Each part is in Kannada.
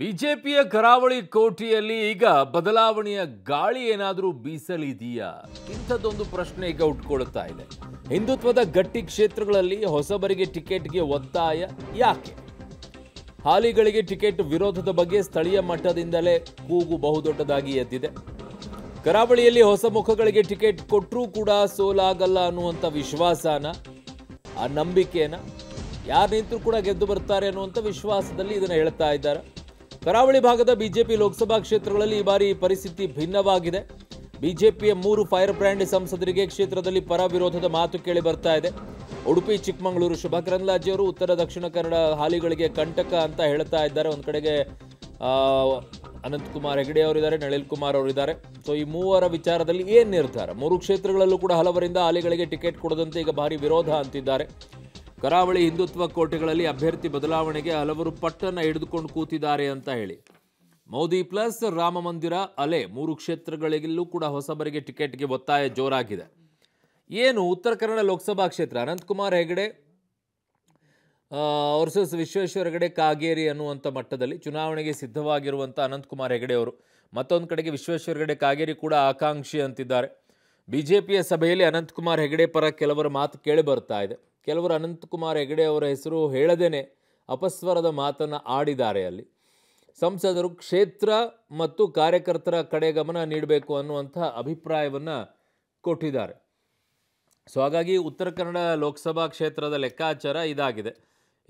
ಬಿಜೆಪಿಯ ಕರಾವಳಿ ಕೋಟಿಯಲ್ಲಿ ಈಗ ಬದಲಾವಣೆಯ ಗಾಳಿ ಏನಾದರೂ ಬೀಸಲಿದೆಯಾ ಇಂಥದ್ದೊಂದು ಪ್ರಶ್ನೆ ಈಗ ಉಟ್ಕೊಳ್ತಾ ಇದೆ ಹಿಂದುತ್ವದ ಗಟ್ಟಿ ಕ್ಷೇತ್ರಗಳಲ್ಲಿ ಹೊಸಬರಿಗೆ ಟಿಕೆಟ್ಗೆ ಒತ್ತಾಯ ಯಾಕೆ ಹಾಲಿಗಳಿಗೆ ಟಿಕೆಟ್ ವಿರೋಧದ ಬಗ್ಗೆ ಸ್ಥಳೀಯ ಮಟ್ಟದಿಂದಲೇ ಕೂಗು ಬಹುದೊಡ್ಡದಾಗಿ ಎದ್ದಿದೆ ಕರಾವಳಿಯಲ್ಲಿ ಹೊಸ ಮುಖಗಳಿಗೆ ಟಿಕೆಟ್ ಕೊಟ್ಟರೂ ಕೂಡ ಸೋಲಾಗಲ್ಲ ಅನ್ನುವಂಥ ವಿಶ್ವಾಸನ ಆ ನಂಬಿಕೆನ ಯಾರು ನಿಂತರೂ ಕೂಡ ಗೆದ್ದು ಬರ್ತಾರೆ ಅನ್ನುವಂಥ ವಿಶ್ವಾಸದಲ್ಲಿ ಇದನ್ನು ಹೇಳ್ತಾ ಇದ್ದಾರೆ ಕರಾವಳಿ ಭಾಗದ ಬಿಜೆಪಿ ಲೋಕಸಭಾ ಕ್ಷೇತ್ರಗಳಲ್ಲಿ ಈ ಬಾರಿ ಪರಿಸ್ಥಿತಿ ಭಿನ್ನವಾಗಿದೆ ಬಿಜೆಪಿಯ ಮೂರು ಫೈರ್ ಬ್ರ್ಯಾಂಡ್ ಸಂಸದರಿಗೆ ಕ್ಷೇತ್ರದಲ್ಲಿ ಪರ ವಿರೋಧದ ಮಾತು ಕೇಳಿ ಬರ್ತಾ ಇದೆ ಉಡುಪಿ ಚಿಕ್ಕಮಗಳೂರು ಶುಭಾ ಅವರು ಉತ್ತರ ದಕ್ಷಿಣ ಕನ್ನಡ ಹಾಲಿಗಳಿಗೆ ಕಂಟಕ ಅಂತ ಹೇಳ್ತಾ ಇದ್ದಾರೆ ಒಂದು ಕಡೆಗೆ ಅನಂತಕುಮಾರ್ ಹೆಗಡೆ ಅವರಿದ್ದಾರೆ ನಳಿಲ್ ಕುಮಾರ್ ಅವರಿದ್ದಾರೆ ಸೊ ಈ ಮೂವರ ವಿಚಾರದಲ್ಲಿ ಏನು ನಿರ್ಧಾರ ಮೂರು ಕ್ಷೇತ್ರಗಳಲ್ಲೂ ಕೂಡ ಹಲವರಿಂದ ಹಾಲಿಗಳಿಗೆ ಟಿಕೆಟ್ ಕೊಡದಂತೆ ಈಗ ಭಾರಿ ವಿರೋಧ ಅಂತಿದ್ದಾರೆ ಕರಾವಳಿ ಹಿಂದುತ್ವ ಕೋಟೆಗಳಲ್ಲಿ ಅಭ್ಯರ್ಥಿ ಬದಲಾವಣೆಗೆ ಹಲವರು ಪಟ್ಟನ್ನು ಹಿಡಿದುಕೊಂಡು ಕೂತಿದ್ದಾರೆ ಅಂತ ಹೇಳಿ ಮೋದಿ ಪ್ಲಸ್ ರಾಮ ಮಂದಿರ ಅಲೆ ಮೂರು ಕ್ಷೇತ್ರಗಳಿಗೂ ಕೂಡ ಹೊಸಬರಿಗೆ ಟಿಕೆಟ್ಗೆ ಒತ್ತಾಯ ಜೋರಾಗಿದೆ ಏನು ಉತ್ತರ ಕನ್ನಡ ಲೋಕಸಭಾ ಕ್ಷೇತ್ರ ಅನಂತಕುಮಾರ್ ಹೆಗಡೆ ವರ್ಸಸ್ ವಿಶ್ವೇಶ್ವರ ಹೆಗಡೆ ಕಾಗೇರಿ ಅನ್ನುವಂಥ ಮಟ್ಟದಲ್ಲಿ ಚುನಾವಣೆಗೆ ಸಿದ್ಧವಾಗಿರುವಂಥ ಅನಂತಕುಮಾರ್ ಹೆಗಡೆ ಅವರು ಮತ್ತೊಂದು ಕಡೆಗೆ ವಿಶ್ವೇಶ್ವರ ಹೆಗಡೆ ಕಾಗೇರಿ ಕೂಡ ಆಕಾಂಕ್ಷಿ ಅಂತಿದ್ದಾರೆ ಬಿ ಜೆ ಪಿಯ ಸಭೆಯಲ್ಲಿ ಅನಂತಕುಮಾರ್ ಹೆಗಡೆ ಪರ ಕೆಲವರ ಮಾತು ಕೇಳಿ ಬರ್ತಾ ಇದೆ ಕೆಲವರು ಅನಂತಕುಮಾರ್ ಹೆಗಡೆ ಅವರ ಹೆಸರು ಹೇಳದೇನೆ ಅಪಸ್ವರದ ಮಾತನ್ನು ಆಡಿದ್ದಾರೆ ಅಲ್ಲಿ ಸಂಸದರು ಕ್ಷೇತ್ರ ಮತ್ತು ಕಾರ್ಯಕರ್ತರ ಕಡೆ ಗಮನ ನೀಡಬೇಕು ಅನ್ನುವಂಥ ಅಭಿಪ್ರಾಯವನ್ನು ಕೊಟ್ಟಿದ್ದಾರೆ ಸೊ ಹಾಗಾಗಿ ಉತ್ತರ ಕನ್ನಡ ಲೋಕಸಭಾ ಕ್ಷೇತ್ರದ ಲೆಕ್ಕಾಚಾರ ಇದಾಗಿದೆ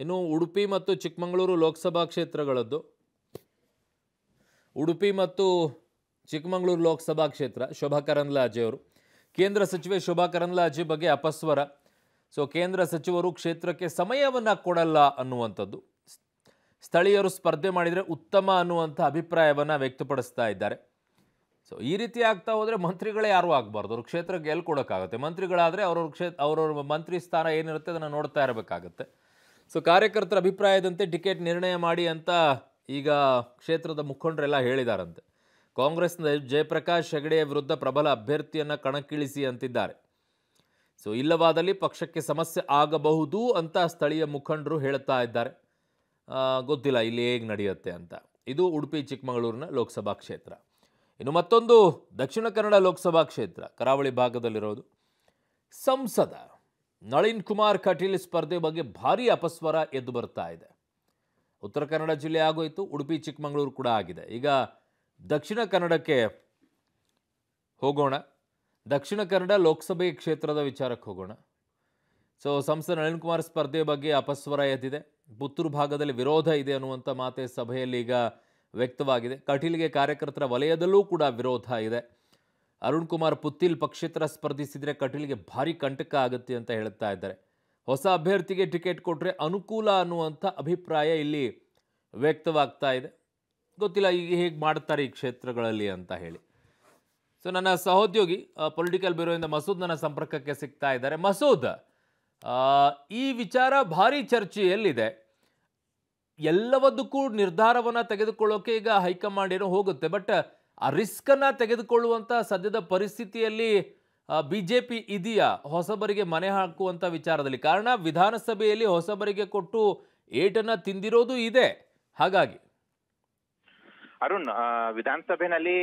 ಇನ್ನು ಉಡುಪಿ ಮತ್ತು ಚಿಕ್ಕಮಗಳೂರು ಲೋಕಸಭಾ ಕ್ಷೇತ್ರಗಳದ್ದು ಉಡುಪಿ ಮತ್ತು ಚಿಕ್ಕಮಗಳೂರು ಲೋಕಸಭಾ ಕ್ಷೇತ್ರ ಶೋಭಾ ಕರಂದ್ಲಾಜೆ ಅವರು ಕೇಂದ್ರ ಸಚಿವೆ ಶೋಭಾ ಕರಂದ್ಲಾಜೆ ಬಗ್ಗೆ ಅಪಸ್ವರ ಸೊ ಕೇಂದ್ರ ಸಚಿವರು ಕ್ಷೇತ್ರಕ್ಕೆ ಸಮಯವನ್ನು ಕೊಡಲ್ಲ ಅನ್ನುವಂಥದ್ದು ಸ್ಥಳೀಯರು ಸ್ಪರ್ಧೆ ಮಾಡಿದರೆ ಉತ್ತಮ ಅನ್ನುವಂಥ ಅಭಿಪ್ರಾಯವನ್ನು ವ್ಯಕ್ತಪಡಿಸ್ತಾ ಇದ್ದಾರೆ ಸೊ ಈ ರೀತಿ ಆಗ್ತಾ ಹೋದರೆ ಮಂತ್ರಿಗಳೇ ಯಾರೂ ಆಗಬಾರ್ದು ಅವ್ರ ಕ್ಷೇತ್ರಕ್ಕೆ ಎಲ್ಲಿ ಕೊಡೋಕ್ಕಾಗುತ್ತೆ ಮಂತ್ರಿಗಳಾದರೆ ಅವ್ರವ್ರ ಕ್ಷೇ ಅವ್ರವ್ರ ಮಂತ್ರಿ ಸ್ಥಾನ ಏನಿರುತ್ತೆ ಅದನ್ನು ನೋಡ್ತಾ ಇರಬೇಕಾಗತ್ತೆ ಸೊ ಕಾರ್ಯಕರ್ತರ ಅಭಿಪ್ರಾಯದಂತೆ ಟಿಕೆಟ್ ನಿರ್ಣಯ ಮಾಡಿ ಅಂತ ಈಗ ಕ್ಷೇತ್ರದ ಮುಖಂಡರೆಲ್ಲ ಹೇಳಿದಾರಂತೆ ಕಾಂಗ್ರೆಸ್ನ ಜಯಪ್ರಕಾಶ್ ಹೆಗಡೆಯ ವಿರುದ್ಧ ಪ್ರಬಲ ಅಭ್ಯರ್ಥಿಯನ್ನು ಕಣಕ್ಕಿಳಿಸಿ ಅಂತಿದ್ದಾರೆ ಸೊ ಇಲ್ಲವಾದಲ್ಲಿ ಪಕ್ಷಕ್ಕೆ ಸಮಸ್ಯೆ ಆಗಬಹುದು ಅಂತ ಸ್ಥಳೀಯ ಮುಖಂಡರು ಹೇಳ್ತಾ ಇದ್ದಾರೆ ಗೊತ್ತಿಲ್ಲ ಇಲ್ಲಿ ಹೇಗೆ ನಡೆಯುತ್ತೆ ಅಂತ ಇದು ಉಡುಪಿ ಚಿಕ್ಕಮಗಳೂರಿನ ಲೋಕಸಭಾ ಕ್ಷೇತ್ರ ಇನ್ನು ಮತ್ತೊಂದು ದಕ್ಷಿಣ ಕನ್ನಡ ಲೋಕಸಭಾ ಕ್ಷೇತ್ರ ಕರಾವಳಿ ಭಾಗದಲ್ಲಿರೋದು ಸಂಸದ ನಳಿನ್ ಕುಮಾರ್ ಕಟೀಲ್ ಸ್ಪರ್ಧೆ ಬಗ್ಗೆ ಭಾರೀ ಅಪಸ್ವರ ಎದ್ದು ಬರ್ತಾ ಇದೆ ಉತ್ತರ ಕನ್ನಡ ಜಿಲ್ಲೆ ಆಗೋಯಿತು ಉಡುಪಿ ಚಿಕ್ಕಮಗಳೂರು ಕೂಡ ಆಗಿದೆ ಈಗ ದಕ್ಷಿಣ ಕನ್ನಡಕ್ಕೆ ಹೋಗೋಣ ದಕ್ಷಿಣ ಕನ್ನಡ ಲೋಕಸಭೆ ಕ್ಷೇತ್ರದ ವಿಚಾರಕ್ಕೆ ಹೋಗೋಣ ಸೊ ಸಂಸದ ನಳಿನ್ ಕುಮಾರ್ ಸ್ಪರ್ಧೆ ಬಗ್ಗೆ ಅಪಸ್ವರ ಎದ್ದಿದೆ ಪುತ್ತೂರು ಭಾಗದಲ್ಲಿ ವಿರೋಧ ಇದೆ ಅನ್ನುವಂಥ ಮಾತೆ ಸಭೆಯಲ್ಲಿ ಈಗ ವ್ಯಕ್ತವಾಗಿದೆ ಕಟೀಲ್ಗೆ ಕಾರ್ಯಕರ್ತರ ವಲಯದಲ್ಲೂ ಕೂಡ ವಿರೋಧ ಇದೆ ಅರುಣ್ ಕುಮಾರ್ ಪುತ್ತಿಲ್ ಪಕ್ಷೇತರ ಸ್ಪರ್ಧಿಸಿದರೆ ಕಟೀಲ್ಗೆ ಭಾರಿ ಕಂಟಕ ಆಗುತ್ತೆ ಅಂತ ಹೇಳ್ತಾ ಇದ್ದಾರೆ ಹೊಸ ಅಭ್ಯರ್ಥಿಗೆ ಟಿಕೆಟ್ ಕೊಟ್ಟರೆ ಅನುಕೂಲ ಅನ್ನುವಂಥ ಅಭಿಪ್ರಾಯ ಇಲ್ಲಿ ವ್ಯಕ್ತವಾಗ್ತಾ ಇದೆ ಗೊತ್ತಿಲ್ಲ ಈಗ ಹೇಗೆ ಮಾಡ್ತಾರೆ ಈ ಕ್ಷೇತ್ರಗಳಲ್ಲಿ ಅಂತ ಹೇಳಿ ಸೊ ನನ್ನ ಸಹೋದ್ಯೋಗಿ ಪೊಲಿಟಿಕಲ್ ಇಂದ ಮಸೂದ್ ನನ್ನ ಸಂಪರ್ಕಕ್ಕೆ ಸಿಗ್ತಾ ಇದ್ದಾರೆ ಮಸೂದ್ ಈ ವಿಚಾರ ಭಾರಿ ಚರ್ಚೆಯಲ್ಲಿದೆ ಎಲ್ಲವದಕ್ಕೂ ನಿರ್ಧಾರವನ್ನು ತೆಗೆದುಕೊಳ್ಳೋಕೆ ಈಗ ಹೈಕಮಾಂಡ್ ಏನೋ ಹೋಗುತ್ತೆ ಬಟ್ ಆ ರಿಸ್ಕನ್ನು ತೆಗೆದುಕೊಳ್ಳುವಂಥ ಸದ್ಯದ ಪರಿಸ್ಥಿತಿಯಲ್ಲಿ ಬಿ ಜೆ ಪಿ ಇದೆಯಾ ಹೊಸಬರಿಗೆ ಮನೆ ಹಾಕುವಂಥ ವಿಚಾರದಲ್ಲಿ ಕಾರಣ ವಿಧಾನಸಭೆಯಲ್ಲಿ ಹೊಸಬರಿಗೆ ಕೊಟ್ಟು ಏಟನ್ನು ತಿಂದಿರೋದು ಇದೆ ಹಾಗಾಗಿ ಅರುಣ್ ವಿಧಾನಸಭೆನಲ್ಲಿ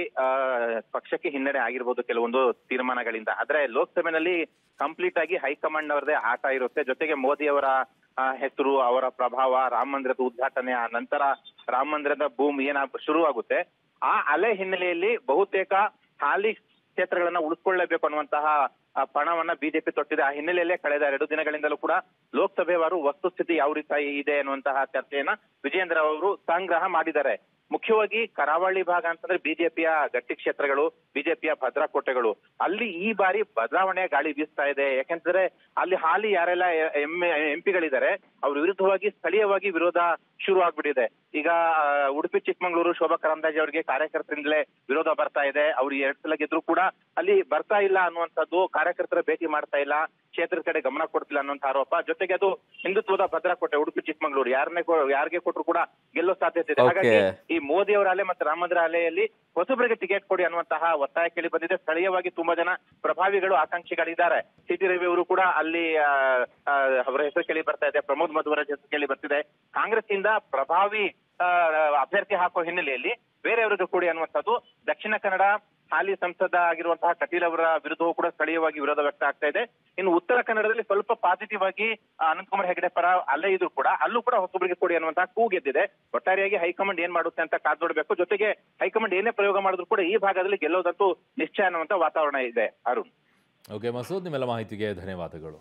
ಪಕ್ಷಕ್ಕೆ ಹಿನ್ನಡೆ ಆಗಿರ್ಬೋದು ಕೆಲವೊಂದು ತೀರ್ಮಾನಗಳಿಂದ ಆದ್ರೆ ಲೋಕಸಭೆನಲ್ಲಿ ಕಂಪ್ಲೀಟ್ ಆಗಿ ಹೈಕಮಾಂಡ್ ಅವರದೇ ಆಟ ಇರುತ್ತೆ ಜೊತೆಗೆ ಮೋದಿ ಅವರ ಹೆಸರು ಅವರ ಪ್ರಭಾವ ರಾಮ ಮಂದಿರದ ಉದ್ಘಾಟನೆ ಆ ನಂತರ ರಾಮ ಮಂದಿರದ ಭೂಮಿ ಏನ ಶುರುವಾಗುತ್ತೆ ಆ ಅಲೆ ಹಿನ್ನೆಲೆಯಲ್ಲಿ ಬಹುತೇಕ ಹಾಲಿ ಕ್ಷೇತ್ರಗಳನ್ನ ಉಳಿಸ್ಕೊಳ್ಳಬೇಕು ಅನ್ನುವಂತಹ ಪಣವನ್ನ ಬಿಜೆಪಿ ತೊಟ್ಟಿದೆ ಆ ಹಿನ್ನೆಲೆಯಲ್ಲೇ ಕಳೆದ ಎರಡು ದಿನಗಳಿಂದಲೂ ಕೂಡ ಅವರು ವಸ್ತುಸ್ಥಿತಿ ಯಾವ ರೀತಿ ಇದೆ ಅನ್ನುವಂತಹ ಚರ್ಚೆಯನ್ನ ವಿಜಯೇಂದ್ರ ಅವರು ಸಂಗ್ರಹ ಮಾಡಿದ್ದಾರೆ ಮುಖ್ಯವಾಗಿ ಕರಾವಳಿ ಭಾಗ ಅಂತಂದ್ರೆ ಬಿಜೆಪಿಯ ಗಟ್ಟಿ ಕ್ಷೇತ್ರಗಳು ಬಿಜೆಪಿಯ ಕೋಟೆಗಳು ಅಲ್ಲಿ ಈ ಬಾರಿ ಬದಲಾವಣೆ ಗಾಳಿ ಬೀಸ್ತಾ ಇದೆ ಯಾಕೆಂದ್ರೆ ಅಲ್ಲಿ ಹಾಲಿ ಯಾರೆಲ್ಲ ಎಂ ಎಂಪಿಗಳಿದ್ದಾರೆ ಅವ್ರ ವಿರುದ್ಧವಾಗಿ ಸ್ಥಳೀಯವಾಗಿ ವಿರೋಧ ಶುರು ಆಗ್ಬಿಟ್ಟಿದೆ ಈಗ ಉಡುಪಿ ಚಿಕ್ಕಮಗಳೂರು ಶೋಭಾ ಕರಂದಾಜಿ ಅವರಿಗೆ ಕಾರ್ಯಕರ್ತರಿಂದಲೇ ವಿರೋಧ ಬರ್ತಾ ಇದೆ ಅವರು ಎರಡ್ ಸಲ ಗೆದ್ರು ಕೂಡ ಅಲ್ಲಿ ಬರ್ತಾ ಇಲ್ಲ ಅನ್ನುವಂಥದ್ದು ಕಾರ್ಯಕರ್ತರ ಭೇಟಿ ಮಾಡ್ತಾ ಇಲ್ಲ ಕ್ಷೇತ್ರದ ಕಡೆ ಗಮನ ಕೊಡ್ತಿಲ್ಲ ಅನ್ನುವಂಥ ಆರೋಪ ಜೊತೆಗೆ ಅದು ಹಿಂದುತ್ವದ ಭದ್ರ ಕೋಟೆ ಉಡುಪಿ ಚಿಕ್ಕಮಗಳೂರು ಯಾರನ್ನೇ ಯಾರಿಗೆ ಕೊಟ್ಟರು ಕೂಡ ಗೆಲ್ಲೋ ಸಾಧ್ಯತೆ ಇದೆ ಹಾಗಾಗಿ ಈ ಮೋದಿ ಅವರ ಅಲೆ ಮತ್ತೆ ರಾಮಂದ್ರ ಅಲೆಯಲ್ಲಿ ಹೊಸಬ್ರಿಗೆ ಟಿಕೆಟ್ ಕೊಡಿ ಅನ್ನುವಂತಹ ಒತ್ತಾಯ ಕೇಳಿ ಬಂದಿದೆ ಸ್ಥಳೀಯವಾಗಿ ತುಂಬಾ ಜನ ಪ್ರಭಾವಿಗಳು ಆಕಾಂಕ್ಷಿಗಳಿದ್ದಾರೆ ಸಿಟಿ ರವಿ ಅವರು ಕೂಡ ಅಲ್ಲಿ ಅವರ ಹೆಸರು ಕೇಳಿ ಬರ್ತಾ ಇದೆ ಪ್ರಮೋದ್ ಮಧುವರ ಹೆಸರು ಕೇಳಿ ಬರ್ತಿದೆ ಕಾಂಗ್ರೆಸ್ ಇಂದ ಪ್ರಭಾವಿ ಅಭ್ಯರ್ಥಿ ಹಾಕುವ ಹಿನ್ನೆಲೆಯಲ್ಲಿ ಬೇರೆಯವರಿಗೂ ಕೊಡಿ ಅನ್ನುವಂಥದ್ದು ದಕ್ಷಿಣ ಕನ್ನಡ ಹಾಲಿ ಸಂಸದ ಆಗಿರುವಂತಹ ಕಟೀಲ್ ಅವರ ವಿರುದ್ಧವೂ ಕೂಡ ಸ್ಥಳೀಯವಾಗಿ ವಿರೋಧ ವ್ಯಕ್ತ ಆಗ್ತಾ ಇದೆ ಇನ್ನು ಉತ್ತರ ಕನ್ನಡದಲ್ಲಿ ಸ್ವಲ್ಪ ಪಾಸಿಟಿವ್ ಆಗಿ ಅನಂತಕುಮಾರ್ ಹೆಗಡೆ ಪರ ಅಲ್ಲೇ ಇದ್ರು ಕೂಡ ಅಲ್ಲೂ ಕೂಡ ಹೊಸಬರಿಗೆ ಕೊಡಿ ಅನ್ನುವಂತಹ ಕೂ ಗೆದ್ದಿದೆ ಒಟ್ಟಾರೆಯಾಗಿ ಹೈಕಮಾಂಡ್ ಏನ್ ಮಾಡುತ್ತೆ ಅಂತ ಕಾದ್ ನೋಡಬೇಕು ಜೊತೆಗೆ ಹೈಕಮಾಂಡ್ ಏನೇ ಪ್ರಯೋಗ ಮಾಡಿದ್ರು ಕೂಡ ಈ ಭಾಗದಲ್ಲಿ ಗೆಲ್ಲೋದಂತೂ ನಿಶ್ಚಯ ಅನ್ನುವಂತ ವಾತಾವರಣ ಇದೆ ಅರುಣ್ ಓಕೆ ಮಸೂದ್ ನಿಮ್ಮೆಲ್ಲ ಮಾಹಿತಿಗೆ ಧನ್ಯವಾದಗಳು